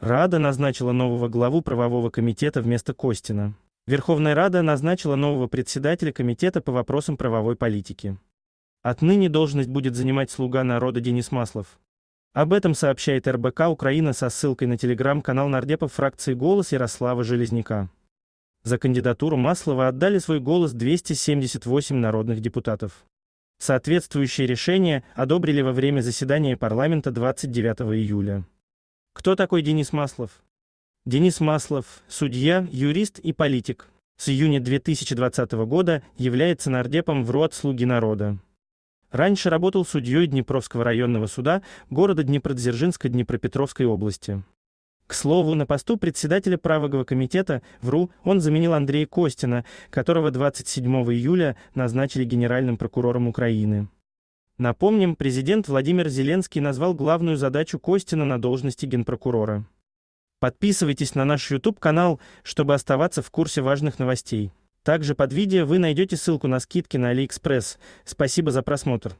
Рада назначила нового главу правового комитета вместо Костина. Верховная Рада назначила нового председателя комитета по вопросам правовой политики. Отныне должность будет занимать слуга народа Денис Маслов. Об этом сообщает РБК Украина со ссылкой на телеграм-канал нардепов фракции «Голос» Ярослава Железняка. За кандидатуру Маслова отдали свой голос 278 народных депутатов. Соответствующее решение одобрили во время заседания парламента 29 июля. Кто такой Денис Маслов? Денис Маслов – судья, юрист и политик. С июня 2020 года является нардепом в РОД «Слуги народа». Раньше работал судьей Днепровского районного суда города Днепродзержинска Днепропетровской области. К слову, на посту председателя правого комитета вру он заменил Андрея Костина, которого 27 июля назначили генеральным прокурором Украины. Напомним, президент Владимир Зеленский назвал главную задачу Костина на должности генпрокурора. Подписывайтесь на наш YouTube-канал, чтобы оставаться в курсе важных новостей. Также под видео вы найдете ссылку на скидки на AliExpress. Спасибо за просмотр.